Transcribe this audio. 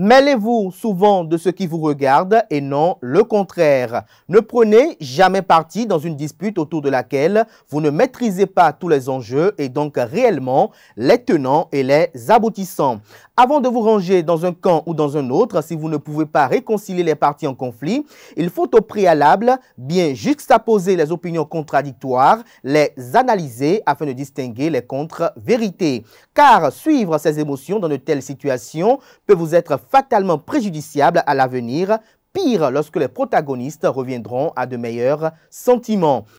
Mêlez-vous souvent de ce qui vous regarde et non le contraire. Ne prenez jamais parti dans une dispute autour de laquelle vous ne maîtrisez pas tous les enjeux et donc réellement les tenants et les aboutissants. Avant de vous ranger dans un camp ou dans un autre, si vous ne pouvez pas réconcilier les parties en conflit, il faut au préalable bien juxtaposer les opinions contradictoires, les analyser afin de distinguer les contre-vérités. Car suivre ses émotions dans de telles situations peut vous être fatalement préjudiciable à l'avenir, pire lorsque les protagonistes reviendront à de meilleurs sentiments.